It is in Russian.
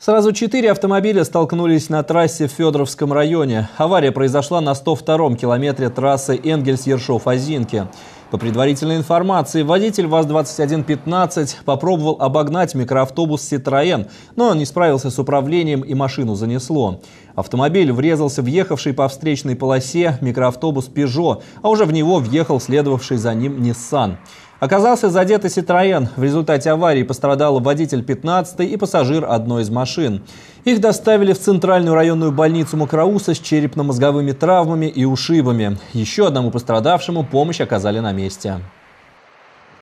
Сразу четыре автомобиля столкнулись на трассе в Федоровском районе. Авария произошла на 102-м километре трассы Энгельс-Ершов-Озинки. По предварительной информации, водитель ВАЗ-2115 попробовал обогнать микроавтобус «Ситроен», но он не справился с управлением и машину занесло. Автомобиль врезался в ехавший по встречной полосе микроавтобус «Пежо», а уже в него въехал следовавший за ним «Ниссан». Оказался задет и Citroёn. В результате аварии пострадал водитель 15 и пассажир одной из машин. Их доставили в центральную районную больницу Макроуса с черепно-мозговыми травмами и ушибами. Еще одному пострадавшему помощь оказали на месте.